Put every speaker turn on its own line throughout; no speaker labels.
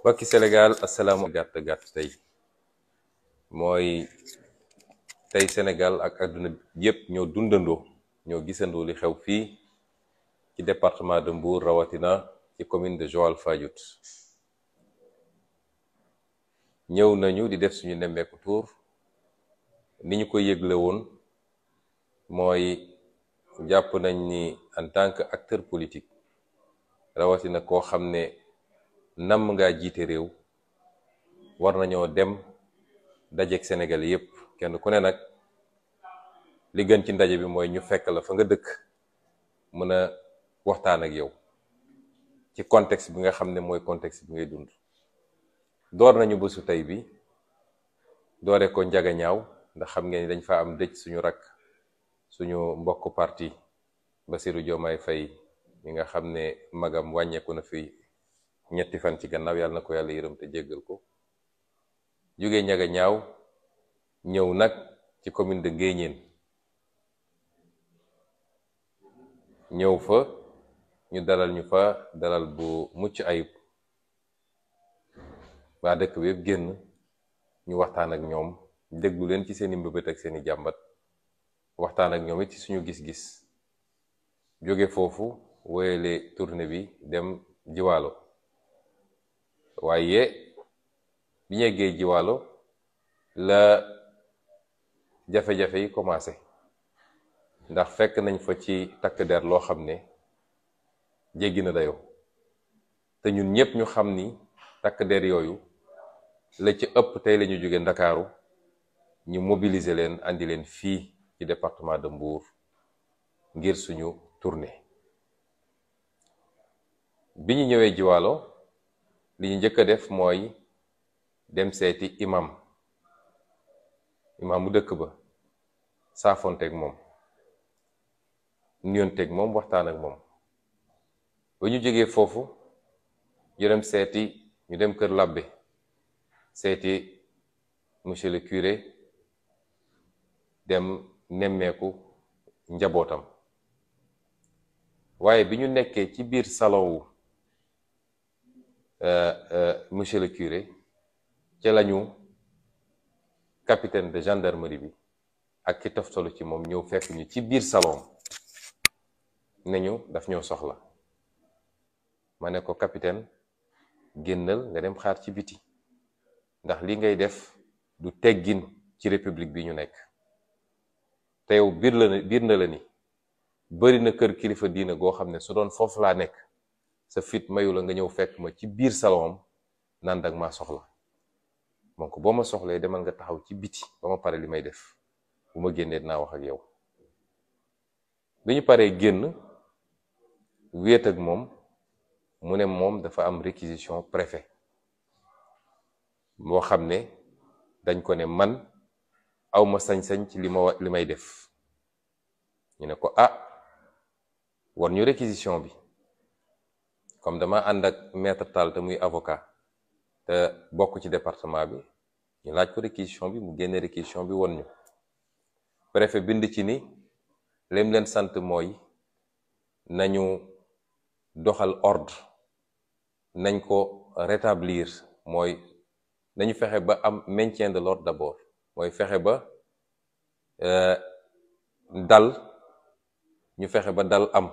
mbokki Sénégal asalaamu gàtt gàtt tey mooy tey Sénégal ak àdduna yépp ñoo dundandoo ñoo gisandoo li xew fii ci département de Mbour rawatina ci commune de Joal Fadiouth ñëw nañu di def suñu nemmeeku tour ni ñu ko yëgle woon mooy jàpp nañ ni en tant acteur politique rawatina koo xam ne namm ngaa jiite réew war nañoo dem dajeeg Sénégal yépp kenn ku ne nag li gën ci ndaje bi mooy ñu fekk la fa nga dëkk mën a waxtaan ak yow ci contexte bi nga xam ne mooy contexte bi ngay dund door nañu bésu tey bi doore ko njaga ñaaw ndax xam ngeen ni dañ fa am dëj suñu rakk suñu mbokk parti Bassirou Diomaye Faye ñi nga xam ne magam wàññeeku na fi ñetti fan ci gannaaw yàlla na ko yàlla yërëm te jéggal ko jóge ñaga ñaaw ñëw nag ci commune de Nguéniène ñëw fa ñu dalal ñu fa dalal bu mucc ayib waa dëkk bi yëpp génn ñu waxtaan ak ñoom déglu leen ci seeni mbëbët ak seeni jàmbat waxtaan ak ñoom it ci suñu gis-gis jóge foofu wéyale tournée bi dem jiwaalo waaye bi ñu eggee jiwaalo la jafe-jafe yi commencé ndax fekk nañ fa ci takk der loo xam ne jéggi na dayoo te ñun ñëpp ñu xam ni takk der yooyu la ci ëpp tey lañu jóge ndakaaru ñu mobiliser leen andi leen fii ci département de Mbour ngir suñu tournée bi ñu ñëwee jiwaalo li ñu njëkk a def mooy dem seeti imam imaamu dëkk ba saafonteeg moom nuyonteeg moom waxtaan ak moom ba ñu jógee foofu ñu dem seeti ñu dem kër labbe seeti monsieur le dem nemmeeku njabootam waaye bi ñu nekkee ci biir salon Euh, euh, monsieur le curé ca capitaine de gendarmerie bi ak ki toftalu ci moom ñëw fekk ñu ci biir salon ne ñu daf ñoo soxla ma ne ko capitaine génnal nga dem xaar ci biti ndax li ngay def du teggin ci république bi ñu nekk te yow biir la biir na la ni bari na kër kilifa diina goo xam ne su doon foofu laa nekk sa fit mayu la nga ñëw fekk ma ci biir salon am naan soxla donc boma ma soxlee nga taxaw ci biti bama paré limay def buma ma génnee wax ak yow biñu paré génn wét ak mom mune ne dafa am réquisition préfet moo xamné dañ ko ne man awma sañ-sañ ci je ma def ñu ne ko ah ñu réquisition bi comme dama ànd ak maître Tall te muy avocat te bokku ci département bi ñu laaj ko réquisition bi mu génne réquisition bi won ñu préfet bind ci ni lem leen sant moy nañu doxal ordre nañ ko rétablir moy nañu fexé ba am maintien de l'ordre d'abord moy fexé ba euh, dal ñu fexé ba dal am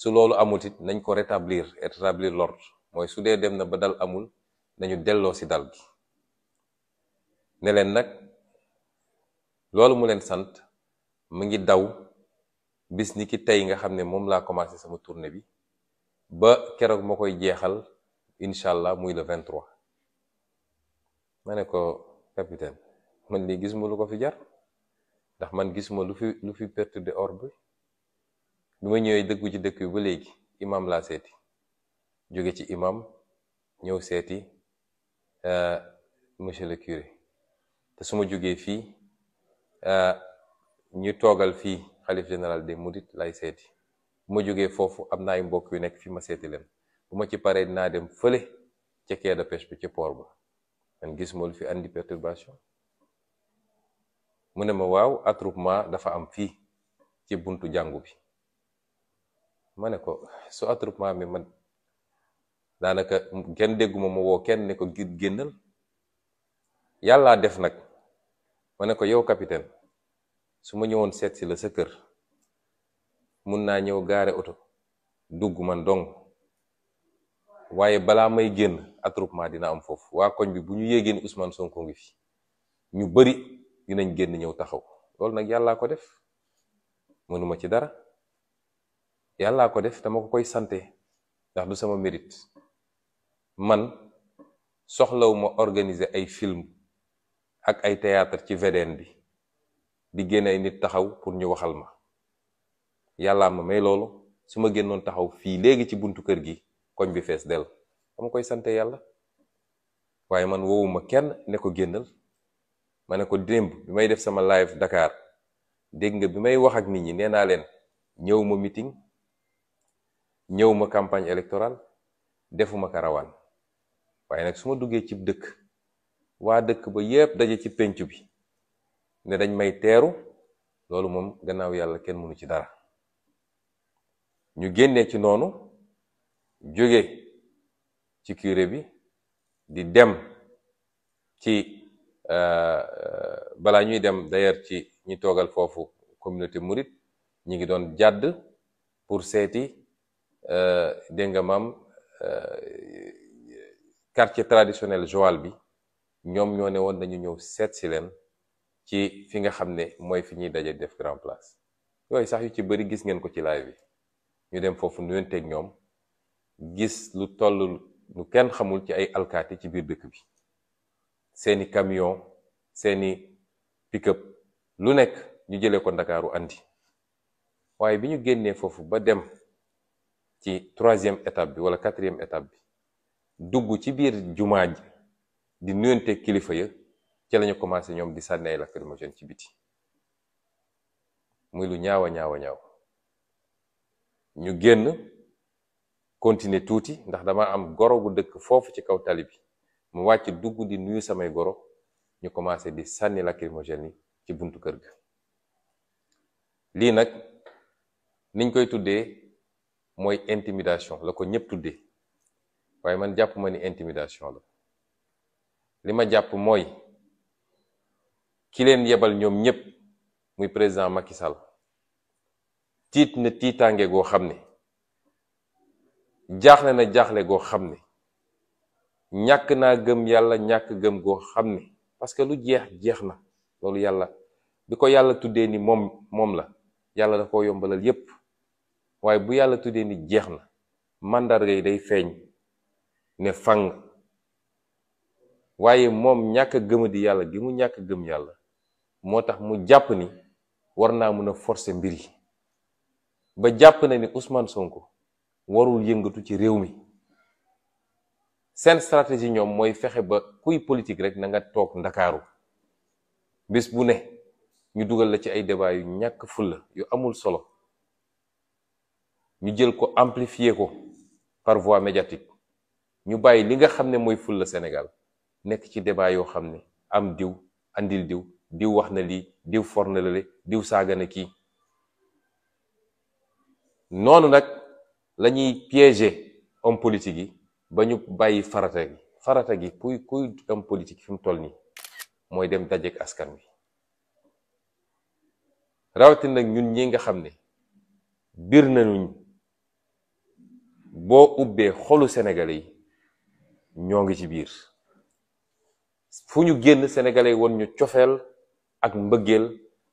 su lolu amul tit nañ ko rétablir et rétablir l'ordre moy su dé dem na ba dal amul nañu dello si dal gi ne leen nag mu len sant mu ngi daw bis ni ki nga xamné mom la commencé sama tournée bi ba kérok makoy jéxal inshallah allah muy le 23 mané ko capitaine man li gis mu lu ko fi jar ndax man gis ma lu fi lu fi perturber ordre bi ma ñëwee dëggu ci dëkk bi ba léegi imam laa seeti jóge ci imam ñëw seeti euh, monsieur le curé te su ma jógee fii euh, ñu toogal fii xalif général de Mourides laay seeti bu ma jógee foofu am na ay mbokk yu nekk fi ma seeti leen bu ma ci pare dinaa dem fële ca quai de pêche bi ci port ba man gis ma fi andi perturbation mu ne ma waaw attroupement dafa am fii ci buntu jàngu bi ma ne ko su attroupement mi ma daanaka kenn dégguma mu woo kenn ne ko génnal yàllaa def nag ma ne ko yow capitaine su ma ñëwoon seetsi la sa kër mun naa ñëw gaare oto dugg man dong waaye balaa may génn attroupement dina am foofu waa koñ bi bu ñu yéegee ni Ousmane Sonko ngi fi ñu bari dinañ génn ñëw taxaw loolu nag yàllaa ko def mënuma ci dara yàllaa ko def dama ko koy sante ndax du sama mérite man soxlawuma organiser ay film ak ay théâtre ci VDN bi di génn ay nit taxaw pour ñu waxal ma yàllaa ma may loolu su ma génnoon taxaw fii léegi ci buntu kër gi koñ bi fees dell dama koy sante yàlla waaye man wowuma kenn ne ko génnal ma ne ko démb bi may def sama live ndakaar dégg nga bi may wax ak nit ñi nee naa leen ñëw ma meeting ñëw ma campagne électorale defuma karawaan waaye nag su ma duggee ci dëkk waa dëkk ba yépp daje ci pénc bi ne dañ may teeru loolu moom gannaaw yàlla kenn mënu ci dara ñu génnee ci noonu jóge ci kiire bi di dem ci euh, euh, balaa ñuy dem d'ailleurs ci ñi toogal foofu communauté Mouride ñu ngi doon jàdd pour seeti Euh, dégg nga maam euh, quartier traditionnel Joal bi ñoom ñoo ne woon dañu ñëw seet si leen ci fi nga xam ne mooy fi ñuy daje def grand place yooyu sax yu ci bari gis ngeen ko ci live bi ñu dem foofu teg ñoom gis lu toll lu kenn xamul ci ay alkaati ci biir dëkk bi seeni camion seeni pick-up lu nekk ñu jëlee ko ndakaaru andi waaye bi ñu génnee foofu ba dem ci troisième étape bi wala quatrième étape bi dugg ci biir jumaa ji di nuyante kilifa ya ci lañu commencé ñoom di sànni ay lacrymogène ci biti muy lu ñaawa ñaawa ñaaw ñu génn continuer tuuti ndax dama am goro gu dëkk foofu ci kaw tali bi mu wàcc dugg di nuyu samay goro ñu commencé di sànni lacrymogène yi ci buntu kër ga lii nag niñ koy tuddee mooy intimidation la ko ñëpp tuddee waaye man jàpp ma ni intimidation la li ma jàpp mooy ki leen yebal ñoom ñëpp muy président Macky Sall tiit na tiitaange goo xam ne jaaxle na jaaxle goo xam ne ñàkk naa gëm yàlla ñàkk gëm goo xam ne parce que lu jeex jeex na loolu yàlla bi ko yàlla tuddee ni moom moom la yàlla da koo yombalal yépp waaye bu yàlla tuddee ni jeex na màndarga yi day feeñ ne fang waaye moom ñàkk a di yàlla gi mu ñàkk gëm yàlla moo tax mu jàpp ni war naa mën a forcer mbir yi ba jàpp na ni Ousmane Sonko warul yëngatu ci réew mi seen stratégie ñoom mooy fexe ba kuy politik rek na nga toog ndakaaru bis bu ne ñu dugal la ci ay débat yu ñàkk fulla yu amul solo ñu jël ko amplifier ko par voie médiatique ñu bàyyi li nga xam ne mooy fulla Sénégal nekk ci débat yoo xam ne am diw andil diw diw wax na lii diw for na diw saaga na kii noonu nag lañuy ñuy piéger homme politique yi ba ñu bàyyi farata gi farata gi kuy kuy homme politique fi toll nii mooy dem dajeek askan wi rawatina nag ñun ñi nga xam ne biir nañu boo ubbee xolu sénégalais yi ñoo ngi ci biir fu ñu génn sénégalais yi woon ñu cofeel ak mbëggeel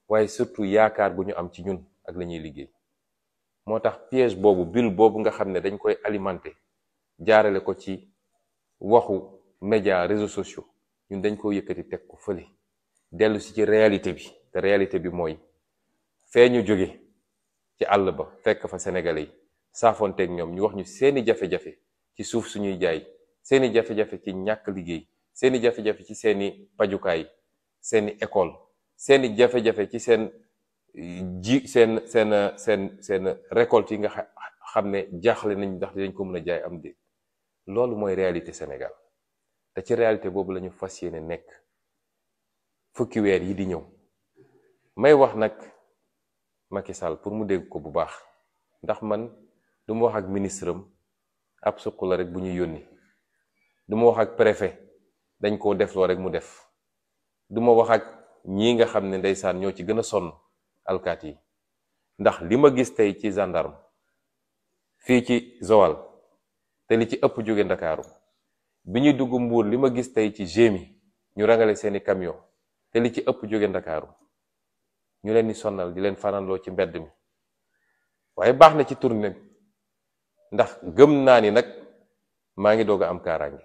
waaye surtout yaakaar gu ñu am ci ñun ak lañuy liggéey moo tax piège boobu bill boobu nga xam ne dañ koy alimenter jaarale ko ci waxu média réseaux sociaux ñun dañ koy yëkkati teg ko fële dellu si ci réalité bi te réalité bi mooy feeñu jóge ci àll ba fekk fa sénégalais yi saafonteeg ñoom ñu wax ñu seeni jafe-jafe ci suuf suñuy jaay seeni jafe-jafe ci ñàkk liggéey seeni jafe-jafe ci seeni pajukaay seeni école seeni jafe-jafe ci seen eh, ji seen seen seen seen récolte yi nga xam ne jaaxle nañ ndax dañ ko mën a jaay am déet loolu mooy réalité Sénégal te ci réalité boobu la fas yéene nekk fukki weer yi di ñëw may wax nag Macky Sall pour mu dégg ko bu baax ndax man du wax ak ministre am ab suq la rek bu ñuy yónni du ma wax ak préfet dañ koo def loo rek mu def du ma wax ak ñii nga xam ne ndeysaan ñoo ci gën a sonn alkaat yi ndax li ma gis tey ci gendarme fii ci Joal te li ci ëpp jóge ndakaaru bi ñuy dugg mbuur li ma gis tey ci gémi ñu rangale seeni camion te li ci ëpp jóge ndakaaru ñu leen di sonnal di leen fanaanloo ci mbedd mi waaye baax na ci tournée ndax gëm naa ni nag maa ngi doog a am kaaraange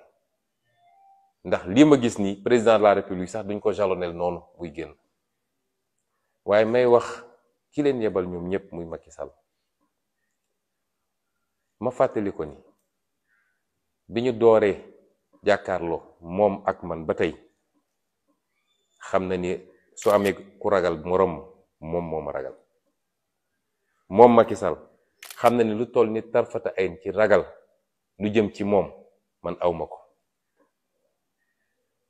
ndax lii ma gis nii président la république sax duñ ko jalonel noonu buy génn waaye may wax ki leen yebal ñoom ñépp muy Macky Sall ma fàttali ko ni bi ñu dooree jàkkaarloo moom ak man ba tey xam na ni su amee ku ragal moroom moom moo ma ragal moom Macky Sall xam na ni lu toll nit tarfata ayn ci ragal lu jëm ci moom man awma ko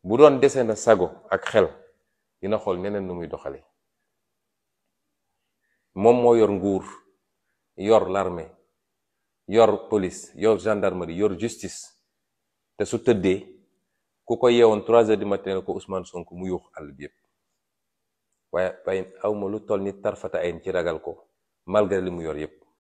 bu doon dese na sago ak xel dina xool neneen nu muy doxale moom moo yor nguur yor l'armée yor police yor gendarmerie yor justice te su tëddee ku ko yeewoon trois heures du matin ko usman sonk mu yuux àll bi yëpp waaye waaye awma lu toll ni tarfata ayn ci ragal ko malgré li mu yor yëpp